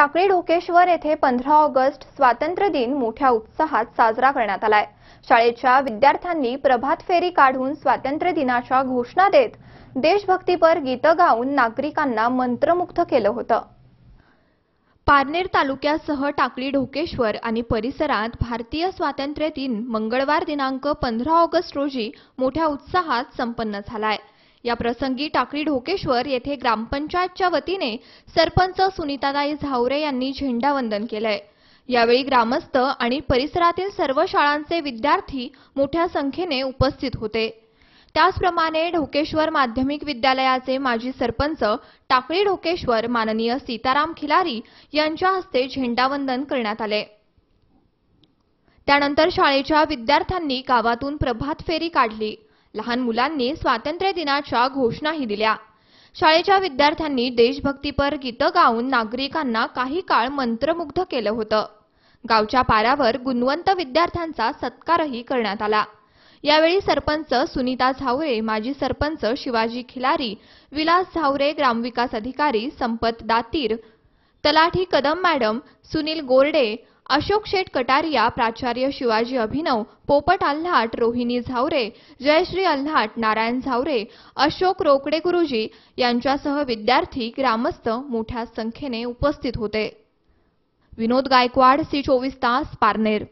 टाकळी ढोकेश्वर येथे पंधरा ऑगस्ट स्वातंत्र्य दिन मोठ्या उत्साहात साजरा करण्यात आलाय शाळेच्या विद्यार्थ्यांनी प्रभात फेरी काढून स्वातंत्र्य दिनाच्या घोषणा देत देशभक्तीपर गीतं गाऊन नागरिकांना मंत्रमुग्ध केलं होतं पारनेर तालुक्यासह टाकळी ढोकेश्वर आणि परिसरात भारतीय स्वातंत्र्य दिन मंगळवार दिनांक पंधरा ऑगस्ट रोजी मोठ्या उत्साहात संपन्न झालाय याप्रसंगी टाकळी ढोकेश्वर येथे ग्रामपंचायतच्या वतीने सरपंच सुनीताताई झावरे यांनी झेंडावंदन केलंय यावेळी ग्रामस्थ आणि परिसरातील सर्व शाळांचे विद्यार्थी मोठ्या संख्येने उपस्थित होते त्याचप्रमाणे ढोकेश्वर माध्यमिक विद्यालयाचे माजी सरपंच टाकळी ढोकेश्वर माननीय सीताराम खिलारी यांच्या हस्ते झेंडावंदन करण्यात आले त्यानंतर शाळेच्या विद्यार्थ्यांनी गावातून प्रभात फेरी काढली लहान मुलांनी स्वातंत्र्य दिनाच्या घोषणाही दिल्या शाळेच्या विद्यार्थ्यांनी देशभक्तीपर गीतं गाऊन नागरिकांना काही काळ मंत्रमुग्ध केलं होतं गावच्या पारावर गुणवंत विद्यार्थ्यांचा सत्कारही करण्यात आला यावेळी सरपंच सुनीता झावरे माजी सरपंच शिवाजी खिलारी विलास झावरे ग्रामविकास अधिकारी संपत दातीर तलाठी कदम मॅडम सुनील गोरडे अशोक शेठ कटारिया प्राचार्य शिवाजी अभिनव पोपट अल्हाट रोहिणी झावरे जयश्री अल्हाट नारायण झावरे अशोक रोकडे गुरुजी यांच्यासह विद्यार्थी ग्रामस्थ मोठ्या संख्येने उपस्थित होते विनोद गायकवाड सी चोवीस तास पारनेर